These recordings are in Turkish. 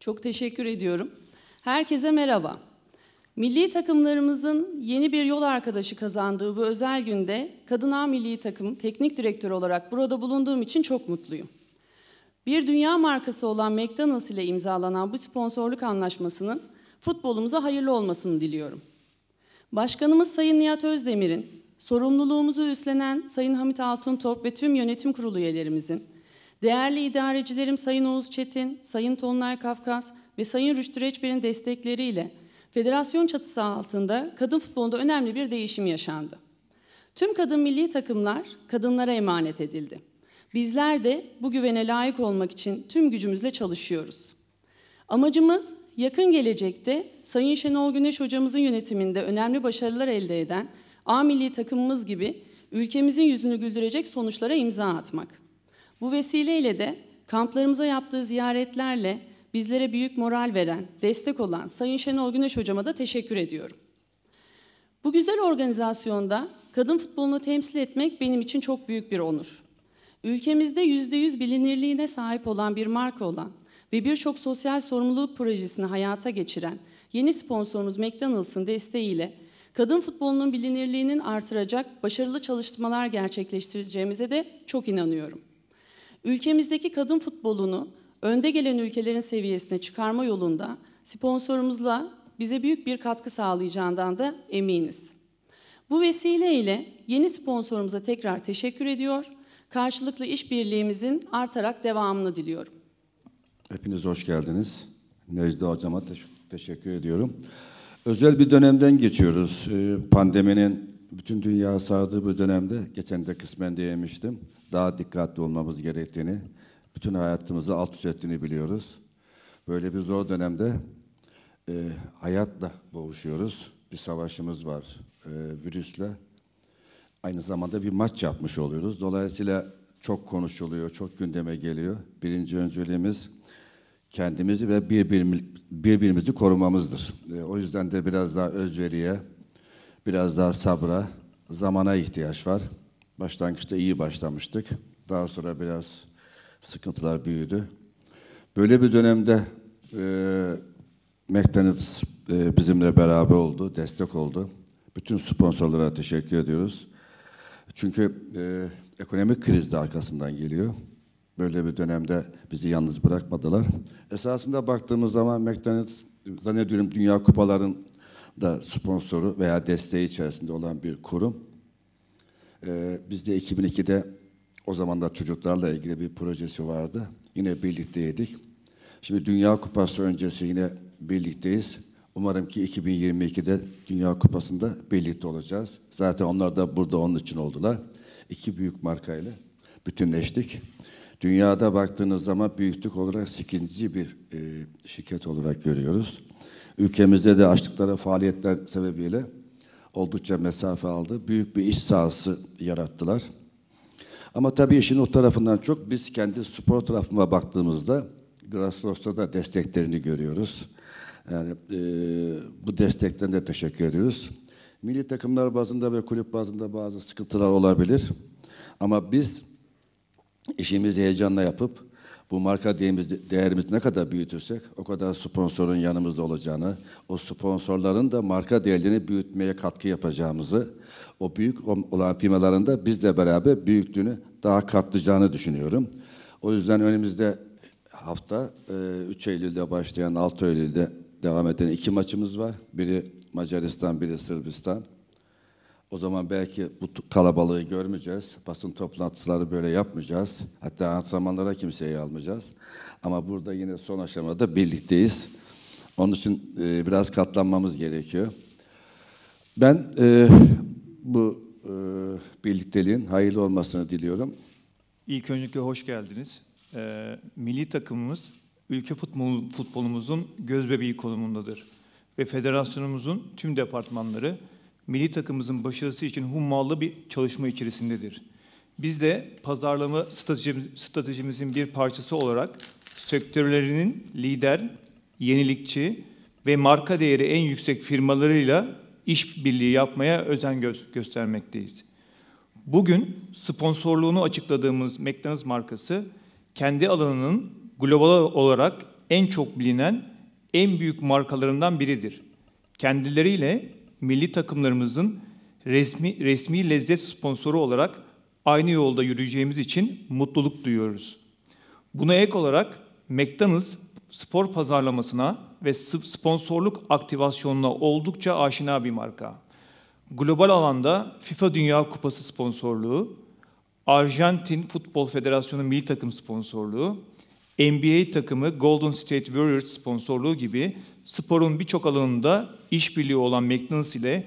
Çok teşekkür ediyorum. Herkese merhaba. Milli takımlarımızın yeni bir yol arkadaşı kazandığı bu özel günde Kadın A Milli Takım Teknik Direktörü olarak burada bulunduğum için çok mutluyum. Bir dünya markası olan McDonald's ile imzalanan bu sponsorluk anlaşmasının futbolumuza hayırlı olmasını diliyorum. Başkanımız Sayın Nihat Özdemir'in, sorumluluğumuzu üstlenen Sayın Hamit Altuntop ve tüm yönetim kurulu üyelerimizin, Değerli idarecilerim Sayın Oğuz Çetin, Sayın Tonlay Kafkas ve Sayın Rüştü Reçber'in destekleriyle federasyon çatısı altında kadın futbolunda önemli bir değişim yaşandı. Tüm kadın milli takımlar kadınlara emanet edildi. Bizler de bu güvene layık olmak için tüm gücümüzle çalışıyoruz. Amacımız yakın gelecekte Sayın Şenol Güneş hocamızın yönetiminde önemli başarılar elde eden A milli takımımız gibi ülkemizin yüzünü güldürecek sonuçlara imza atmak. Bu vesileyle de kamplarımıza yaptığı ziyaretlerle bizlere büyük moral veren, destek olan Sayın Şenol Güneş hocama da teşekkür ediyorum. Bu güzel organizasyonda kadın futbolunu temsil etmek benim için çok büyük bir onur. Ülkemizde %100 bilinirliğine sahip olan bir marka olan ve birçok sosyal sorumluluk projesini hayata geçiren yeni sponsorumuz McDonald's'ın desteğiyle kadın futbolunun bilinirliğinin artıracak başarılı çalışmalar gerçekleştireceğimize de çok inanıyorum. Ülkemizdeki kadın futbolunu önde gelen ülkelerin seviyesine çıkarma yolunda sponsorumuzla bize büyük bir katkı sağlayacağından da eminiz. Bu vesileyle yeni sponsorumuza tekrar teşekkür ediyor. Karşılıklı işbirliğimizin artarak devamını diliyorum. Hepiniz hoş geldiniz. Necdet Hocam'a teşekkür ediyorum. Özel bir dönemden geçiyoruz. Ee, pandeminin bütün dünya sardığı bu dönemde, geçen de kısmen değinmiştim, daha dikkatli olmamız gerektiğini, bütün hayatımızı alt üst ettiğini biliyoruz. Böyle bir zor dönemde e, hayatla boğuşuyoruz. Bir savaşımız var e, virüsle. Aynı zamanda bir maç yapmış oluyoruz. Dolayısıyla çok konuşuluyor, çok gündeme geliyor. Birinci önceliğimiz kendimizi ve birbirimizi, korumamızdır. E, o yüzden de biraz daha özveriye, biraz daha sabra, zamana ihtiyaç var. Başlangıçta iyi başlamıştık. Daha sonra biraz sıkıntılar büyüdü. Böyle bir dönemde e, McDonald's e, bizimle beraber oldu, destek oldu. Bütün sponsorlara teşekkür ediyoruz. Çünkü e, ekonomik kriz de arkasından geliyor. Böyle bir dönemde bizi yalnız bırakmadılar. Esasında baktığımız zaman McDonald's zannediyorum Dünya Kupaların da sponsoru veya desteği içerisinde olan bir kurum. Ee, biz de 2002'de o zaman da çocuklarla ilgili bir projesi vardı. Yine birlikteydik. Şimdi Dünya Kupası öncesi yine birlikteyiz. Umarım ki 2022'de Dünya Kupası'nda birlikte olacağız. Zaten onlar da burada onun için oldular. İki büyük markayla bütünleştik. Dünyada baktığınız zaman büyüklük olarak 8. bir e, şirket olarak görüyoruz ülkemizde de açtıkları faaliyetler sebebiyle oldukça mesafe aldı. Büyük bir iş sahası yarattılar. Ama tabii işin o tarafından çok biz kendi spor tarafına baktığımızda Grassroots'ta da desteklerini görüyoruz. Yani e, bu destekten de teşekkür ediyoruz. Milli takımlar bazında ve kulüp bazında bazı sıkıntılar olabilir. Ama biz işimizi heyecanla yapıp bu marka değerimiz, değerimiz ne kadar büyütürsek o kadar sponsorun yanımızda olacağını, o sponsorların da marka değerlerini büyütmeye katkı yapacağımızı, o büyük olan firmaların da bizle beraber büyüklüğünü daha katlayacağını düşünüyorum. O yüzden önümüzde hafta 3 e, Eylül'de başlayan 6 Eylül'de devam eden iki maçımız var. Biri Macaristan, biri Sırbistan. O zaman belki bu kalabalığı görmeyeceğiz. Basın toplantıları böyle yapmayacağız. Hatta antrenmanlara kimseyi almayacağız. Ama burada yine son aşamada birlikteyiz. Onun için e, biraz katlanmamız gerekiyor. Ben e, bu e, birlikteliğin hayırlı olmasını diliyorum. İlk öncelikle hoş geldiniz. E, milli takımımız ülke futbol, futbolumuzun gözbebeği konumundadır. Ve federasyonumuzun tüm departmanları milli takımımızın başarısı için hummalı bir çalışma içerisindedir. Biz de pazarlama stratejimizin bir parçası olarak sektörlerinin lider, yenilikçi ve marka değeri en yüksek firmalarıyla işbirliği yapmaya özen gö göstermekteyiz. Bugün sponsorluğunu açıkladığımız McDonald's markası kendi alanının global olarak en çok bilinen en büyük markalarından biridir. Kendileriyle milli takımlarımızın resmi, resmi lezzet sponsoru olarak aynı yolda yürüyeceğimiz için mutluluk duyuyoruz. Buna ek olarak McDonald's spor pazarlamasına ve sponsorluk aktivasyonuna oldukça aşina bir marka. Global alanda FIFA Dünya Kupası sponsorluğu, Arjantin Futbol Federasyonu milli takım sponsorluğu, NBA takımı Golden State Warriors sponsorluğu gibi sporun birçok alanında işbirliği olan McDonald's ile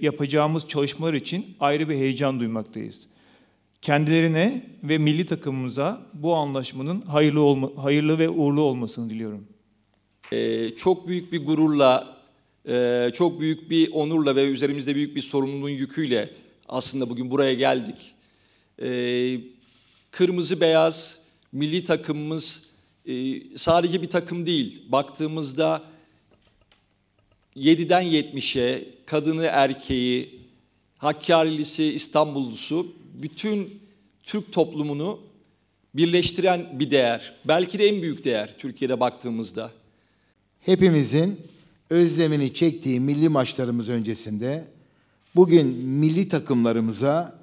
yapacağımız çalışmalar için ayrı bir heyecan duymaktayız. Kendilerine ve milli takımımıza bu anlaşmanın hayırlı, olma, hayırlı ve uğurlu olmasını diliyorum. Ee, çok büyük bir gururla, e, çok büyük bir onurla ve üzerimizde büyük bir sorumluluğun yüküyle aslında bugün buraya geldik. Ee, kırmızı beyaz milli takımımız e, sadece bir takım değil. Baktığımızda 7'den 70'e kadını erkeği, Hakkari'lisi, İstanbullusu bütün Türk toplumunu birleştiren bir değer. Belki de en büyük değer Türkiye'de baktığımızda. Hepimizin özlemini çektiği milli maçlarımız öncesinde bugün milli takımlarımıza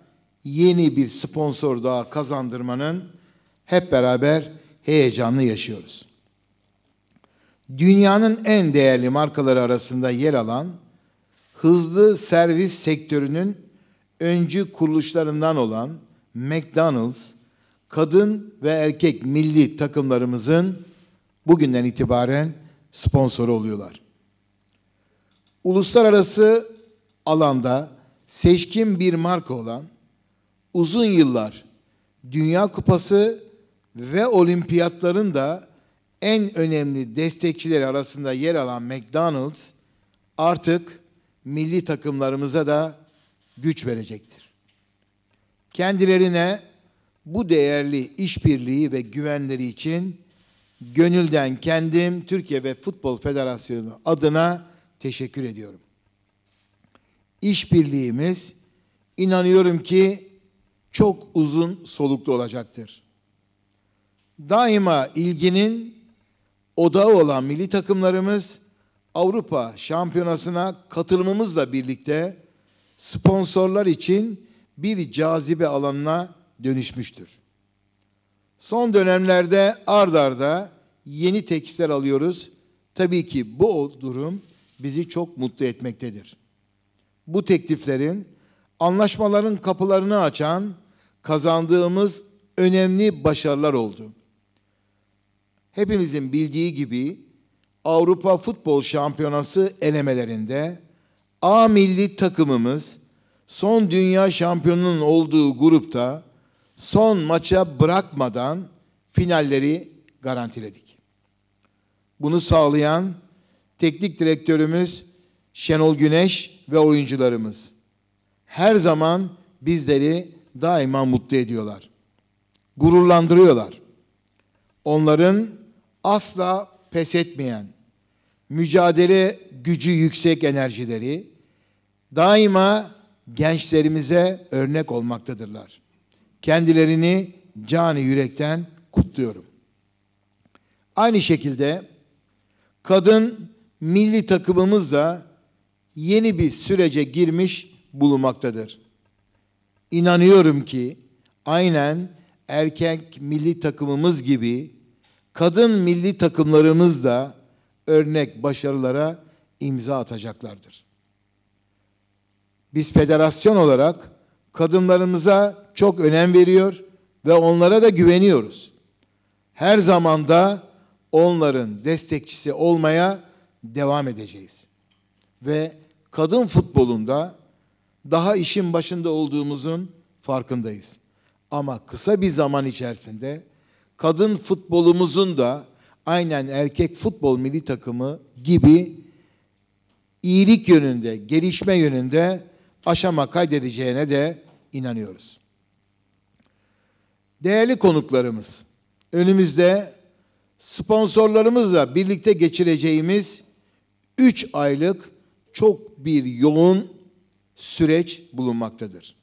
yeni bir sponsor daha kazandırmanın hep beraber heyecanlı yaşıyoruz. Dünyanın en değerli markaları arasında yer alan hızlı servis sektörünün öncü kuruluşlarından olan McDonald's, kadın ve erkek milli takımlarımızın bugünden itibaren sponsoru oluyorlar. Uluslararası alanda seçkin bir marka olan uzun yıllar Dünya Kupası ve olimpiyatların da en önemli destekçileri arasında yer alan McDonald's artık milli takımlarımıza da güç verecektir. Kendilerine bu değerli işbirliği ve güvenleri için gönülden kendim Türkiye ve Futbol Federasyonu adına teşekkür ediyorum. İşbirliğimiz inanıyorum ki çok uzun soluklu olacaktır daima ilginin odağı olan milli takımlarımız Avrupa Şampiyonası'na katılmamızla birlikte sponsorlar için bir cazibe alanına dönüşmüştür. Son dönemlerde ard arda yeni teklifler alıyoruz. Tabii ki bu durum bizi çok mutlu etmektedir. Bu tekliflerin anlaşmaların kapılarını açan kazandığımız önemli başarılar oldu hepimizin bildiği gibi Avrupa Futbol Şampiyonası elemelerinde A milli takımımız son dünya şampiyonunun olduğu grupta son maça bırakmadan finalleri garantiledik. Bunu sağlayan teknik direktörümüz Şenol Güneş ve oyuncularımız her zaman bizleri daima mutlu ediyorlar. Gururlandırıyorlar. Onların asla pes etmeyen, mücadele gücü yüksek enerjileri daima gençlerimize örnek olmaktadırlar. Kendilerini cani yürekten kutluyorum. Aynı şekilde kadın milli takımımız da yeni bir sürece girmiş bulunmaktadır. İnanıyorum ki aynen erkek milli takımımız gibi kadın milli takımlarımız da örnek başarılara imza atacaklardır. Biz federasyon olarak kadınlarımıza çok önem veriyor ve onlara da güveniyoruz. Her zamanda onların destekçisi olmaya devam edeceğiz. Ve kadın futbolunda daha işin başında olduğumuzun farkındayız. Ama kısa bir zaman içerisinde kadın futbolumuzun da aynen erkek futbol milli takımı gibi iyilik yönünde, gelişme yönünde aşama kaydedeceğine de inanıyoruz. Değerli konuklarımız, önümüzde sponsorlarımızla birlikte geçireceğimiz 3 aylık çok bir yoğun süreç bulunmaktadır.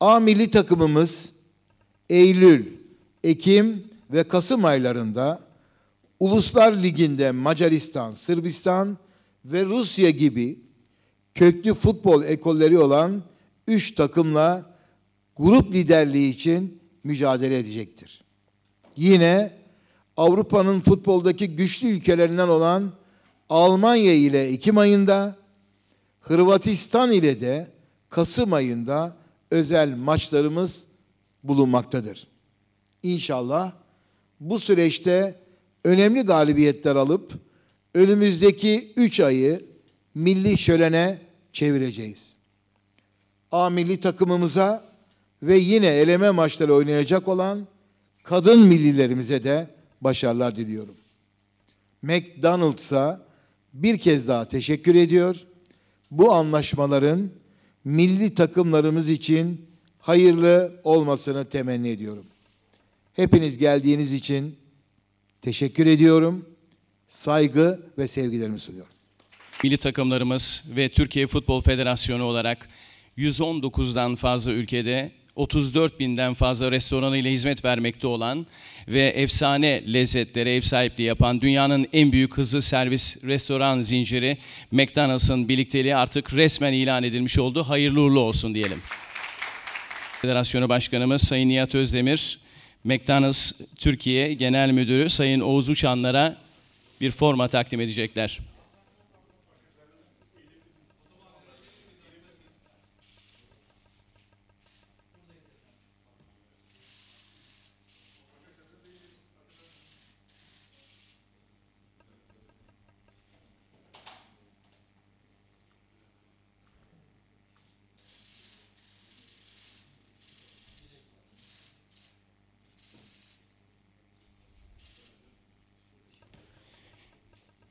A milli takımımız Eylül Ekim ve Kasım aylarında Uluslar Ligi'nde Macaristan, Sırbistan ve Rusya gibi köklü futbol ekolleri olan üç takımla grup liderliği için mücadele edecektir. Yine Avrupa'nın futboldaki güçlü ülkelerinden olan Almanya ile Ekim ayında, Hırvatistan ile de Kasım ayında özel maçlarımız bulunmaktadır inşallah bu süreçte önemli galibiyetler alıp önümüzdeki 3 ayı milli şölene çevireceğiz. A milli takımımıza ve yine eleme maçları oynayacak olan kadın millilerimize de başarılar diliyorum. McDonald's'a bir kez daha teşekkür ediyor. Bu anlaşmaların milli takımlarımız için hayırlı olmasını temenni ediyorum. Hepiniz geldiğiniz için teşekkür ediyorum. Saygı ve sevgilerimi sunuyorum. Milli takımlarımız ve Türkiye Futbol Federasyonu olarak 119'dan fazla ülkede 34 binden fazla restoranı ile hizmet vermekte olan ve efsane lezzetlere ev sahipliği yapan dünyanın en büyük hızlı servis restoran zinciri McDonald's'ın birlikteliği artık resmen ilan edilmiş oldu. Hayırlı uğurlu olsun diyelim. Federasyonu Başkanımız Sayın Nihat Özdemir McDonald's Türkiye Genel Müdürü Sayın Oğuz Uçanlara bir forma takdim edecekler.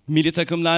Milli takımlar